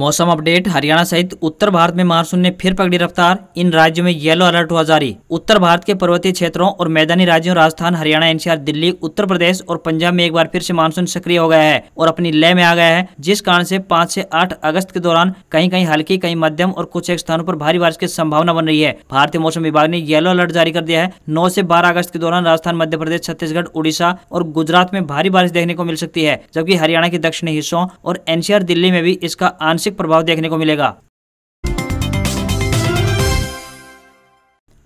मौसम अपडेट हरियाणा सहित उत्तर भारत में मानसून ने फिर पकड़ी रफ्तार इन राज्यों में येलो अलर्ट हुआ जारी उत्तर भारत के पर्वतीय क्षेत्रों और मैदानी राज्यों राजस्थान हरियाणा एनसीआर दिल्ली उत्तर प्रदेश और पंजाब में एक बार फिर से मानसून सक्रिय हो गया है और अपनी लय में आ गया है जिस कारण से पाँच ऐसी आठ अगस्त के दौरान कहीं कहीं हल्की कहीं मध्यम और कुछ एक स्थानों आरोप भारी बारिश की संभावना बन रही है भारतीय मौसम विभाग ने येलो अलर्ट जारी कर दिया है नौ ऐसी बारह अगस्त के दौरान राजस्थान मध्य प्रदेश छत्तीसगढ़ उड़ीसा और गुजरात में भारी बारिश देखने को मिल सकती है जबकि हरियाणा के दक्षिणी हिस्सों और एनसीआर दिल्ली में भी इसका आंसर आंशिक प्रभाव देखने को मिलेगा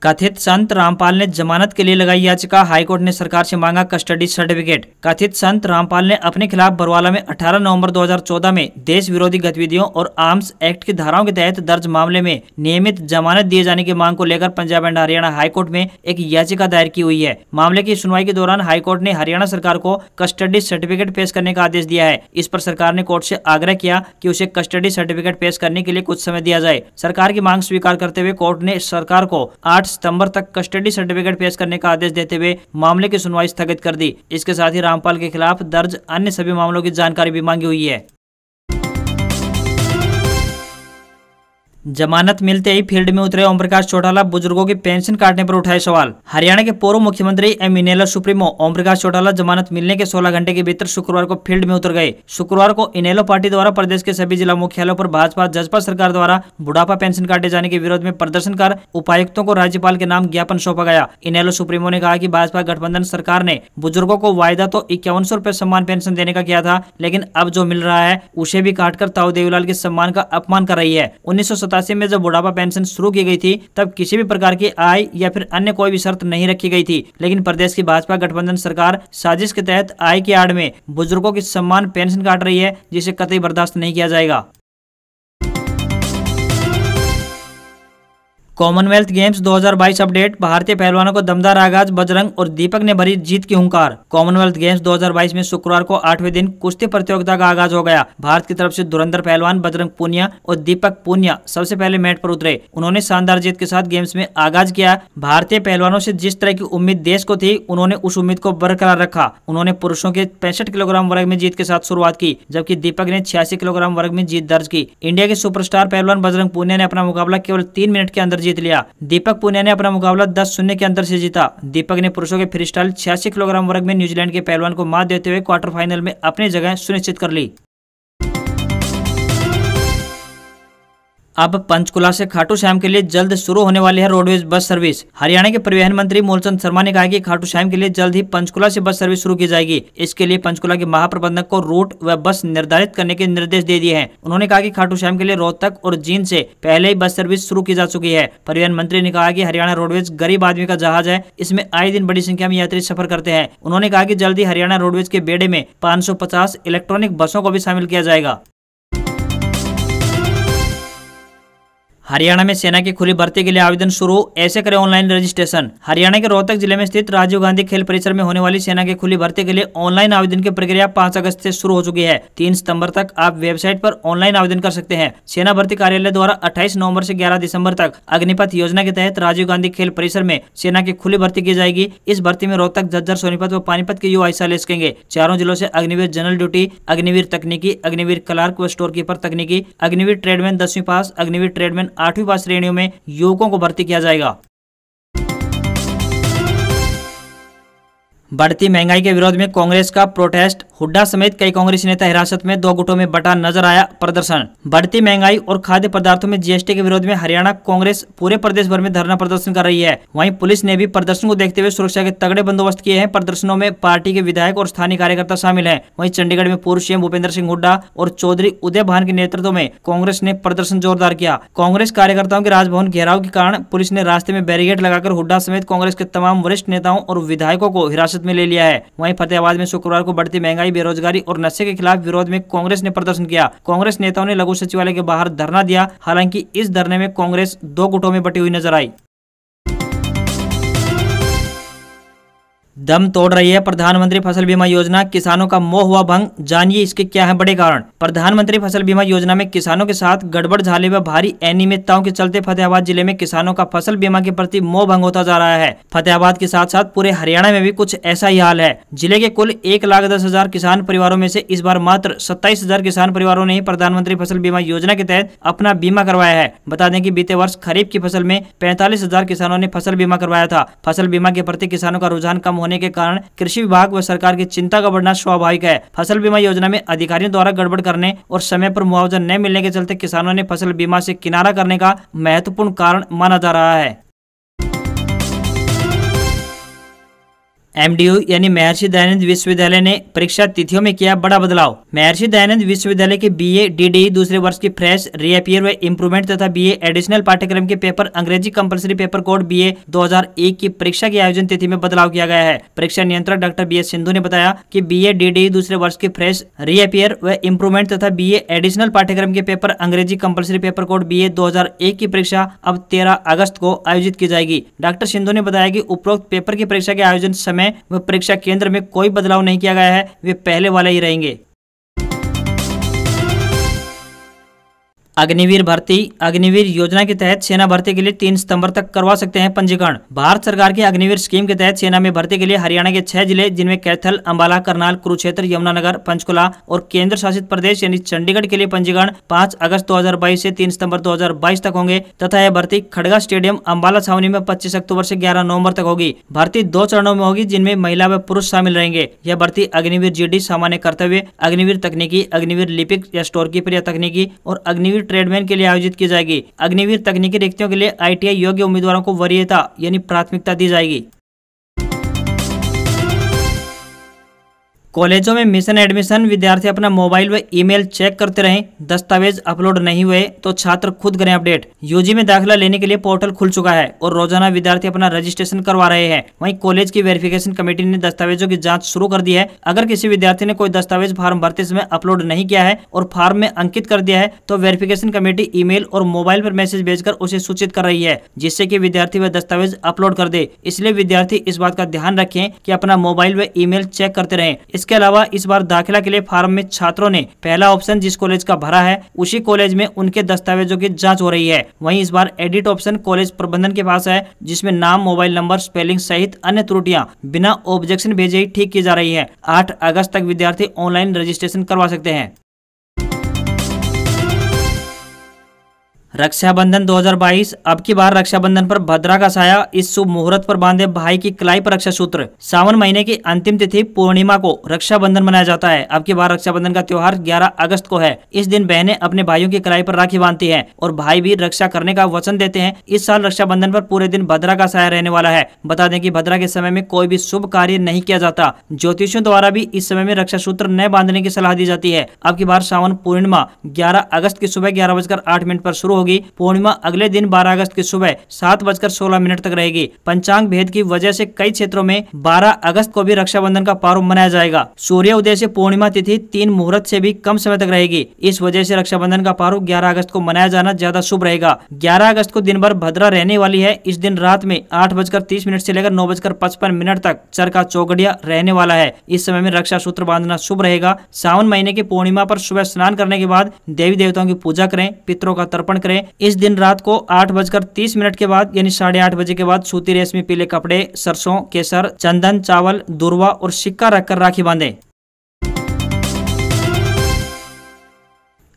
कथित संत रामपाल ने जमानत के लिए लगाई याचिका हाईकोर्ट ने सरकार से मांगा कस्टडी सर्टिफिकेट कथित संत रामपाल ने अपने खिलाफ बरवाला में 18 नवंबर 2014 में देश विरोधी गतिविधियों और आर्म्स एक्ट की धाराओं के तहत दर्ज मामले में नियमित जमानत दिए जाने की मांग को लेकर पंजाब एंड हरियाणा हाईकोर्ट में एक याचिका दायर की हुई है मामले की सुनवाई के दौरान हाईकोर्ट ने हरियाणा सरकार को कस्टडी सर्टिफिकेट पेश करने का आदेश दिया है इस पर सरकार ने कोर्ट ऐसी आग्रह किया की उसे कस्टडी सर्टिफिकेट पेश करने के लिए कुछ समय दिया जाए सरकार की मांग स्वीकार करते हुए कोर्ट ने सरकार को आठ आठ सितम्बर तक कस्टडी सर्टिफिकेट पेश करने का आदेश देते हुए मामले की सुनवाई स्थगित कर दी इसके साथ ही रामपाल के खिलाफ दर्ज अन्य सभी मामलों की जानकारी भी मांगी हुई है जमानत मिलते ही फील्ड में उतरे ओम प्रकाश चौटाला बुजुर्गों की पेंशन काटने पर उठाए सवाल हरियाणा के पूर्व मुख्यमंत्री एम इनेला सुप्रीमो ओम प्रकाश चौटाला जमानत मिलने के 16 घंटे के भीतर शुक्रवार को फील्ड में उतर गए शुक्रवार को इनेलो पार्टी द्वारा प्रदेश के सभी जिला मुख्यालयों पर भाजपा जजपा सरकार द्वारा बुढ़ापा पेंशन काटे जाने के विरोध में प्रदर्शन कर उपायुक्तों को राज्यपाल के नाम ज्ञापन सौंपा गया इनेलो सुप्रीमो ने कहा की भाजपा गठबंधन सरकार ने बुजुर्गो को वायदा तो इक्यावन सौ सम्मान पेंशन देने का किया था लेकिन अब जो मिल रहा है उसे भी काट कर ताऊ देवीलाल के सम्मान का अपमान कर रही है उन्नीस सतासी में जब बुढ़ापा पेंशन शुरू की गई थी तब किसी भी प्रकार की आय या फिर अन्य कोई भी शर्त नहीं रखी गई थी लेकिन प्रदेश की भाजपा गठबंधन सरकार साजिश के तहत आय की आड़ में बुजुर्गों की सम्मान पेंशन काट रही है जिसे कतई बर्दाश्त नहीं किया जाएगा कॉमनवेल्थ गेम्स 2022 अपडेट भारतीय पहलवानों को दमदार आगाज बजरंग और दीपक ने भरी जीत की हुंकार कॉमनवेल्थ गेम्स 2022 में शुक्रवार को आठवें दिन कुश्ती प्रतियोगिता का आगाज हो गया भारत की तरफ से दुरंधर पहलवान बजरंग पूनिया और दीपक पूनिया सबसे पहले मैट पर उतरे उन्होंने शानदार जीत के साथ गेम्स में आगाज किया भारतीय पहलवानों से जिस तरह की उम्मीद देश को थी उन्होंने उस उम्मीद को बरकरार रखा उन्होंने पुरुषों के पैंसठ किलोग्राम वर्ग में जीत के साथ शुरुआत की जबकि दीपक ने छियासी किलोग्राम वर्ग में जीत दर्ज की इंडिया के सुपर पहलवान बजरंग पूनिया ने अपना मुकाबला केवल तीन मिनट के अंदर जीत लिया दीपक पुनिया ने अपना मुकाबला दस शून्य के अंतर से जीता दीपक ने पुरुषों के फ्री स्टाइल छियासी किलोग्राम वर्ग में न्यूजीलैंड के पहलवान को मात देते हुए क्वार्टर फाइनल में अपनी जगह सुनिश्चित कर ली अब पंचकुला से खाटू श्याम के लिए जल्द शुरू होने वाली है रोडवेज बस सर्विस हरियाणा के परिवहन मंत्री मूलचंद शर्मा ने कहा कि खाटू श्याम के लिए जल्द ही पंचकुला से बस सर्विस शुरू की जाएगी इसके लिए पंचकुला के महाप्रबंधक को रूट व बस निर्धारित करने के निर्देश दे दिए हैं उन्होंने कहा की खाटू श्याम के लिए रोहतक और जींद से पहले ही बस सर्विस शुरू की जा चुकी है परिवहन मंत्री ने कहा की हरियाणा रोडवेज गरीब आदमी का जहाज है इसमें आए दिन बड़ी संख्या में यात्री सफर करते हैं उन्होंने कहा की जल्द ही हरियाणा रोडवेज के बेड़े में पाँच इलेक्ट्रॉनिक बसों को भी शामिल किया जाएगा हरियाणा में सेना की खुली भर्ती के लिए आवेदन शुरू ऐसे करें ऑनलाइन रजिस्ट्रेशन हरियाणा के रोहतक जिले में स्थित राजीव गांधी खेल परिसर में होने वाली सेना की खुली भर्ती के लिए ऑनलाइन आवेदन की प्रक्रिया 5 अगस्त से शुरू हो चुकी है 3 सितंबर तक आप वेबसाइट पर ऑनलाइन आवेदन कर सकते हैं सेना भर्ती कार्यालय द्वारा अट्ठाईस नवम्बर ऐसी ग्यारह दिसंबर तक अग्निपथ योजना के तहत राजीव गांधी खेल परिसर में सेना की खुली भर्ती की जाएगी इस भर्ती में रोहतक जज्जर सोनीपत व पानीपत के युवा हिस्सा ले सकेंगे चारों जिलों ऐसी अग्निवीर जनरल ड्यूटी अग्निवीर तकनीकी अग्निवीर क्लार्क व स्टोर कीपर तकनीकी अग्निवीर ट्रेडमैन दसवीं पास अग्निवीर ट्रेडमैन आठवीं पास श्रेणियों में युवकों को भर्ती किया जाएगा बढ़ती महंगाई के विरोध में कांग्रेस का प्रोटेस्ट हुड्डा समेत कई कांग्रेस नेता हिरासत में दो गुटों में बटा नजर आया प्रदर्शन बढ़ती महंगाई और खाद्य पदार्थों में जीएसटी के विरोध में हरियाणा कांग्रेस पूरे प्रदेश भर में धरना प्रदर्शन कर रही है वहीं पुलिस ने भी प्रदर्शन को देखते हुए सुरक्षा के तगड़े बंदोबस्त किए हैं प्रदर्शनों में पार्टी के विधायक और स्थानीय कार्यकर्ता शामिल है वही चंडीगढ़ में पूर्व सीएम भूपेंद्र सिंह हुड्डा और चौधरी उदय भान के नेतृत्व में कांग्रेस ने प्रदर्शन जोरदार किया कांग्रेस कार्यकर्ताओं के राजभवन घेराव के कारण पुलिस ने रास्ते में बैरिगेड लगाकर हुड्डा समेत कांग्रेस के तमाम वरिष्ठ नेताओं और विधायकों को हिरासत हिरासत में ले लिया है वहीं फतेहाबाद में शुक्रवार को बढ़ती महंगाई बेरोजगारी और नशे के खिलाफ विरोध में कांग्रेस ने प्रदर्शन किया कांग्रेस नेताओं ने लघु सचिवालय के बाहर धरना दिया हालांकि इस धरने में कांग्रेस दो गुटों में बटी हुई नजर आई दम तोड़ रही है प्रधानमंत्री फसल बीमा योजना किसानों का मोह हुआ भंग जानिए इसके क्या है बड़े कारण प्रधानमंत्री फसल बीमा योजना में किसानों के साथ गड़बड़ झाले व भारी अनियमितताओं के चलते फतेहाबाद जिले में किसानों का फसल बीमा के प्रति मोह भंग होता जा रहा है फतेहाबाद के साथ साथ पूरे हरियाणा में भी कुछ ऐसा ही हाल है जिले के कुल एक लाख दस हजार किसान परिवारों में से इस बार मात्र सत्ताईस हजार किसान परिवारों ने ही प्रधानमंत्री फसल बीमा योजना के तहत अपना बीमा करवाया है बता दें की बीते वर्ष खरीफ की फसल में पैंतालीस किसानों ने फसल बीमा करवाया था फसल बीमा के प्रति किसानों का रुझान कम होने के कारण कृषि विभाग व सरकार की चिंता का बढ़ना स्वाभाविक है फसल बीमा योजना में अधिकारियों द्वारा गड़बड़ करने और समय पर मुआवजा न मिलने के चलते किसानों ने फसल बीमा से किनारा करने का महत्वपूर्ण कारण माना जा रहा है एमडीयू यानी महर्षि दयानंद विश्वविद्यालय ने परीक्षा तिथियों में किया बड़ा बदलाव महर्षि दयानंद विश्वविद्यालय के बीए डीडी e दूसरे वर्ष की फ्रेश रीअपियर व इम्प्रूवमेंट तथा बीए एडिशनल पाठ्यक्रम के पेपर अंग्रेजी कंपलसरी पेपर कोड बीए 2001 की परीक्षा के आयोजन तिथि में बदलाव किया गया है परीक्षा नियंत्रक डॉक्टर बी एस सिंधु ने बताया की बी ए दूसरे वर्ष की फ्रेश रीअपियर व इम्प्रूवमेंट तथा बी एडिशनल पाठ्यक्रम के पेपर अंग्रेजी compulsory paper code B A की परीक्षा अब तेरह अगस्त को आयोजित की जाएगी डॉक्टर सिंधु ने बताया की उपरोक्त पेपर की परीक्षा के आयोजन समय हैं वह परीक्षा केंद्र में कोई बदलाव नहीं किया गया है वे पहले वाले ही रहेंगे अग्निवीर भर्ती अग्निवीर योजना के तहत सेना भर्ती के लिए तीन सितंबर तक करवा सकते हैं पंजीकरण भारत सरकार की अग्निवीर स्कीम के तहत सेना में भर्ती के लिए हरियाणा के छह जिले जिनमें कैथल अम्बाला करनाल कुरुक्षेत्र यमुनानगर पंचकुला और केंद्र शासित प्रदेश यानी चंडीगढ़ के लिए पंजीकरण पांच अगस्त बाईस से तीन सितम्बर बाईस तक होंगे तथा यह भर्ती खड़गा स्टेडियम अम्बाला छावनी में पच्चीस अक्टूबर ऐसी ग्यारह नवम्बर तक होगी भर्ती दो चरणों में होगी जिनमें महिला व पुरुष शामिल रहेंगे यह भर्ती अग्निवीर जी सामान्य कर्तव्य अग्निवीर तकनीकी अग्निवीर लिपिक या स्टोर कीपर या तकनीकी और अग्निवीर ट्रेडमैन के लिए आयोजित की जाएगी अग्निवीर तकनीकी रिक्तियों के लिए आईटीआई योग्य उम्मीदवारों को वरीयता यानी प्राथमिकता दी जाएगी कॉलेजों में मिशन एडमिशन विद्यार्थी अपना मोबाइल व ईमेल चेक करते रहें दस्तावेज अपलोड नहीं हुए तो छात्र खुद करें अपडेट यूजी में दाखिला लेने के लिए पोर्टल खुल चुका है और रोजाना विद्यार्थी अपना रजिस्ट्रेशन करवा रहे हैं वहीं कॉलेज की वेरिफिकेशन कमेटी ने दस्तावेजों की जाँच शुरू कर दी है अगर किसी विद्यार्थी ने कोई दस्तावेज फार्म भरते समय अपलोड नहीं किया है और फार्म में अंकित कर दिया है तो वेरिफिकेशन कमेटी ई और मोबाइल आरोप मैसेज भेजकर उसे सूचित कर रही है जिससे की विद्यार्थी वह दस्तावेज अपलोड कर दे इसलिए विद्यार्थी इस बात का ध्यान रखें की अपना मोबाइल व ई चेक करते रहे इसके अलावा इस बार दाखिला के लिए फार्म में छात्रों ने पहला ऑप्शन जिस कॉलेज का भरा है उसी कॉलेज में उनके दस्तावेजों की जाँच हो रही है वही इस बार एडिट ऑप्शन कॉलेज प्रबंधन के पास है जिसमे नाम मोबाइल नंबर स्पेलिंग सहित अन्य त्रुटियाँ बिना ऑब्जेक्शन भेजे ही ठीक की जा रही है आठ अगस्त तक विद्यार्थी ऑनलाइन रजिस्ट्रेशन करवा सकते हैं रक्षाबंधन 2022 अब की बार रक्षाबंधन पर भद्रा का साया इस शुभ मुहूर्त पर बांधे भाई की कलाई पर रक्षा सूत्र सावन महीने की अंतिम तिथि पूर्णिमा को रक्षाबंधन मनाया जाता है अब की बार रक्षाबंधन का त्योहार 11 अगस्त को है इस दिन बहनें अपने भाइयों की कलाई पर राखी बांधती है और भाई भी रक्षा करने का वचन देते हैं इस साल रक्षाबंधन आरोप पूरे दिन भद्रा का साया रहने वाला है बता दें की भद्रा के समय में कोई भी शुभ कार्य नहीं किया जाता ज्योतिषियों द्वारा भी इस समय में रक्षा सूत्र न बांधने की सलाह दी जाती है अब की बार सावन पूर्णिमा ग्यारह अगस्त की सुबह ग्यारह बजकर आठ मिनट आरोप शुरू होगी पूर्णिमा अगले दिन बारह अगस्त की सुबह सात बजकर सोलह मिनट तक रहेगी पंचांग भेद की वजह से कई क्षेत्रों में 12 अगस्त को भी रक्षाबंधन का पर्व मनाया जाएगा सूर्य उदय से पूर्णिमा तिथि तीन मुहूर्त से भी कम समय तक रहेगी इस वजह से रक्षाबंधन का पर्व ग्यारह अगस्त को मनाया जाना ज्यादा शुभ रहेगा ग्यारह अगस्त को दिन भर भद्रा रहने वाली है इस दिन रात में आठ बजकर तीस मिनट ऐसी लेकर नौ बजकर पचपन मिनट तक चरका चौगड़िया रहने वाला है इस समय में रक्षा सूत्र बांधना शुभ रहेगा सावन महीने की पूर्णिमा आरोप सुबह स्नान करने के बाद देवी देवताओं की पूजा करें पितरों का तर्पण करें करें इस दिन रात को आठ बजकर तीस मिनट के बाद यानी साढ़े आठ बजे के बाद सूती रेशमी पीले कपड़े सरसों केसर चंदन चावल दूरवा और सिक्का रखकर राखी बांधे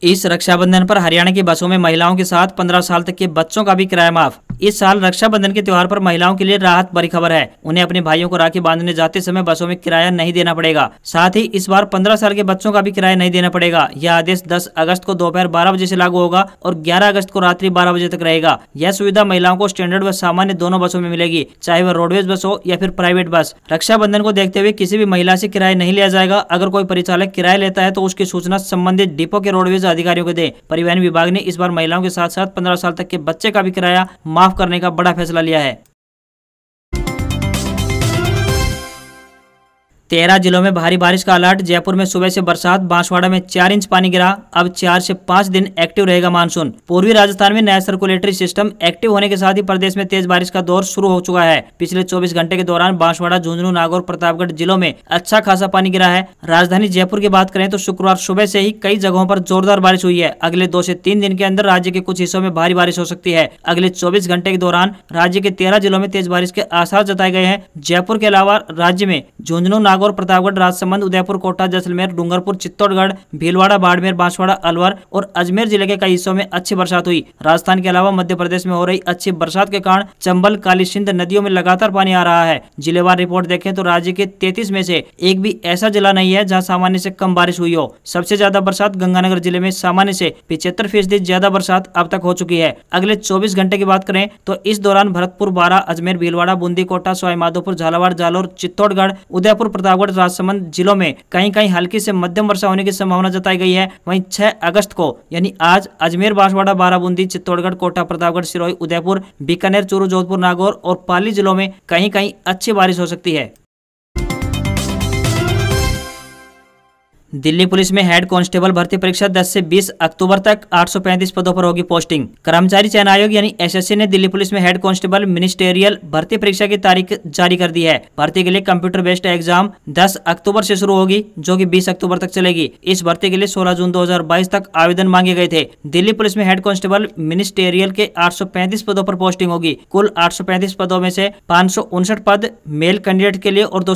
इस रक्षाबंधन पर हरियाणा की बसों में महिलाओं के साथ 15 साल तक के बच्चों का भी किराया माफ इस साल रक्षाबंधन के त्यौहार पर महिलाओं के लिए राहत बड़ी खबर है उन्हें अपने भाइयों को राखी बांधने जाते समय बसों में किराया नहीं देना पड़ेगा साथ ही इस बार 15 साल के बच्चों का भी किराया नहीं देना पड़ेगा यह आदेश 10 अगस्त को दोपहर 12 बजे से लागू होगा और 11 अगस्त को रात्रि 12 बजे तक रहेगा यह सुविधा महिलाओं को स्टैंडर्ड व सामान्य दोनों बसों में मिलेगी चाहे वह रोडवेज बस हो या फिर प्राइवेट बस रक्षाबंधन को देखते हुए किसी भी महिला ऐसी किराया नहीं लिया जाएगा अगर कोई परिचालक किराया लेता है तो उसकी सूचना संबंधित डिपो के रोडवेज अधिकारियों को दे परिवहन विभाग ने इस बार महिलाओं के साथ साथ पंद्रह साल तक के बच्चे का भी किराया माफ करने का बड़ा फैसला लिया है तेरह जिलों में भारी बारिश का अलर्ट जयपुर में सुबह से बरसात बांसवाड़ा में चार इंच पानी गिरा अब चार से पाँच दिन एक्टिव रहेगा मानसून पूर्वी राजस्थान में नया सर्कुलेटरी सिस्टम एक्टिव होने के साथ ही प्रदेश में तेज बारिश का दौर शुरू हो चुका है पिछले 24 घंटे के दौरान बांसवाड़ा झुंझुनू नागौर प्रतापगढ़ जिलों में अच्छा खासा पानी गिरा है राजधानी जयपुर की बात करें तो शुक्रवार सुबह से ही कई जगहों पर जोरदार बारिश हुई है अगले दो से तीन दिन के अंदर राज्य के कुछ हिस्सों में भारी बारिश हो सकती है अगले चौबीस घंटे के दौरान राज्य के तेरह जिलों में तेज बारिश के आसार जताए गए हैं जयपुर के अलावा राज्य में झुंझुनू नागौर प्रतापगढ़ राजसमंद उदयपुर कोटा जैसलमेर डूंगरपुर चित्तौड़गढ़ भीलवाड़ा बाड़मेर बांसवाड़ा अलवर और अजमेर जिले के कई हिस्सों में अच्छी बरसात हुई राजस्थान के अलावा मध्य प्रदेश में हो रही अच्छी बरसात के कारण चंबल काली सिंध नदियों में लगातार पानी आ रहा है जिलेवार रिपोर्ट देखें तो राज्य के तैतीस में से एक भी ऐसा जिला नहीं है जहाँ सामान्य से कम बारिश हुई हो सबसे ज्यादा बरसात गंगानगर जिले में सामान्य से पिछहत्तर फीसदी ज्यादा बरसात अब तक हो चुकी है अगले चौबीस घंटे की बात करें तो इस दौरान भरतपुर बारा अजमेर भीलवाड़ा बूंदी कोटा सवाईमाधोपुर झालावाड़ जालोर चित्तौड़गढ़ उदयपुर प्रताप प्रतापगढ़ राजसमंद जिलों में कहीं कहीं हल्की से मध्यम वर्षा होने की संभावना जताई गई है वहीं 6 अगस्त को यानी आज अजमेर बांसवाड़ा बाराबूंदी चित्तौड़गढ़ कोटा प्रतापगढ़ सिरोही उदयपुर बीकानेर चूरू जोधपुर नागौर और पाली जिलों में कहीं कहीं अच्छी बारिश हो सकती है दिल्ली पुलिस में हेड कांस्टेबल भर्ती परीक्षा 10 से 20 अक्टूबर तक 835 पदों पर होगी पोस्टिंग कर्मचारी चयन आयोग यानी एसएससी ने दिल्ली पुलिस में हेड कांस्टेबल मिनिस्टेरियल भर्ती परीक्षा की तारीख जारी कर दी है भर्ती के लिए कंप्यूटर बेस्ड एग्जाम 10 अक्टूबर से शुरू होगी जो कि 20 अक्टूबर तक चलेगी इस भर्ती के लिए सोलह जून दो तक आवेदन मांगे गए थे दिल्ली पुलिस में हेड कांस्टेबल मिनिस्टेरियल के आठ पदों आरोप पोस्टिंग होगी कुल आठ पदों में से पाँच पद मेल कैंडिडेट के लिए और दो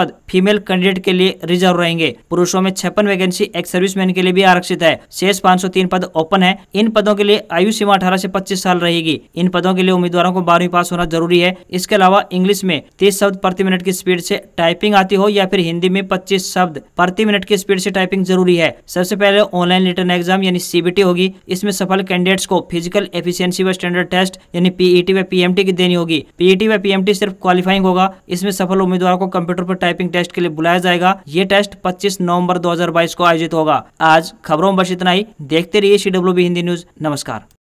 पद फीमेल कैंडिडेट के लिए रिजर्व रहेंगे पुरुषों में छप्पन वैकेंसी एक्स सर्विसमैन के लिए भी आरक्षित है शेष तीन पद ओपन है इन पदों के लिए आयु सीमा अठारह से पच्चीस साल रहेगी इन पदों के लिए उम्मीदवारों को बारहवीं पास होना जरूरी है इसके अलावा इंग्लिश में तीस शब्द प्रति मिनट की स्पीड से टाइपिंग आती हो या फिर हिंदी में पच्चीस शब्द प्रति मिनट की स्पीड से टाइपिंग जरूरी है सबसे पहले ऑनलाइन रिटर्न एग्जाम यानी सीबीटी होगी इसमें सफल कैंडिडेट्स को फिजिकल एफिशिएंसी व स्टैंडर्ड टेस्ट यानी पीईटी e व पीएमटी की देनी होगी पीईटी e व पीएमटी सिर्फ क्वालिफाइंग होगा इसमें सफल उम्मीदवारों को कंप्यूटर पर टाइपिंग टेस्ट के लिए बुलाया जाएगा ये टेस्ट पच्चीस नवम्बर नवंबर 2022 को आयोजित होगा आज खबरों में बस इतना ही देखते रहिए सी हिंदी न्यूज नमस्कार